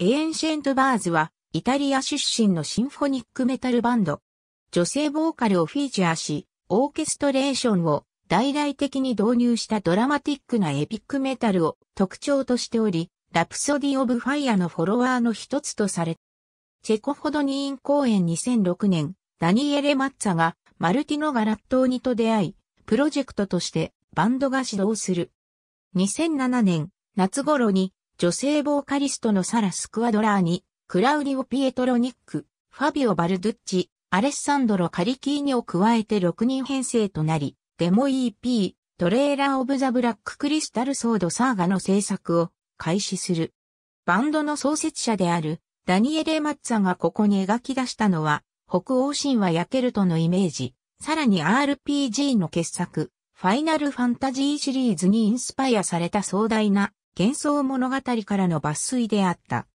エエンシェント・バーズは、イタリア出身のシンフォニックメタルバンド。女性ボーカルをフィーチャーし、オーケストレーションを大々的に導入したドラマティックなエピックメタルを特徴としており、ラプソディ・オブ・ファイアのフォロワーの一つとされ、チェコォドニーン公演2006年、ダニエレ・マッツァがマルティノ・ガラットーニと出会い、プロジェクトとしてバンドが始動する。2007年、夏頃に女性ボーカリストのサラ・スクワドラーニ、クラウディオ・ピエトロニック、ファビオ・バルドゥッチ、アレッサンドロ・カリキーニを加えて6人編成となり、デモ EP、トレーラー・オブ・ザ・ブラック・クリスタル・ソード・サーガの制作を開始する。バンドの創設者であるダニエレ・マッツァがここに描き出したのは、北欧神話やケルトのイメージ、さらに RPG の傑作、ファイナルファンタジーシリーズにインスパイアされた壮大な幻想物語からの抜粋であった。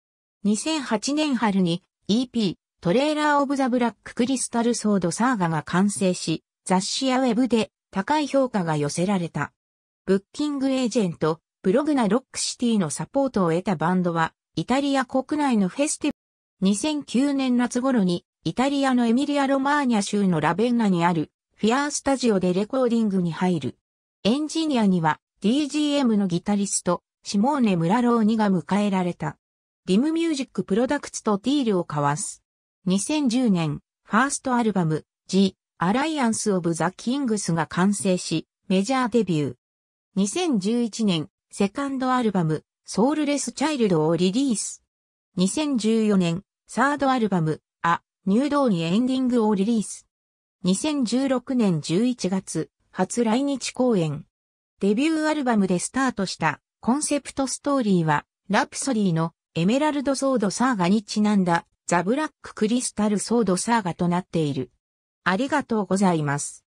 2008年春に EP トレーラーオブザブラッククリスタルソードサーガが完成し、雑誌やウェブで高い評価が寄せられた。ブッキングエージェント、ブログナロックシティのサポートを得たバンドは、イタリア国内のフェスティブ2009年夏頃に、イタリアのエミリア・ロマーニャ州のラベンナにある、フィアースタジオでレコーディングに入る。エンジニアには、DGM のギタリスト、シモーネ・ムラローニが迎えられた。リムミュージックプロダクツとディールを交わす。2010年、ファーストアルバム、ジ・アライアンス・オブ・ザ・キングスが完成し、メジャーデビュー。2011年、セカンドアルバム、ソウルレス・チャイルドをリリース。2014年、サードアルバム、ア・ニュードーにエンディングをリリース。2016年11月、初来日公演。デビューアルバムでスタートしたコンセプトストーリーは、ラプソディのエメラルドソードサーガにちなんだザ・ブラック・クリスタル・ソードサーガとなっている。ありがとうございます。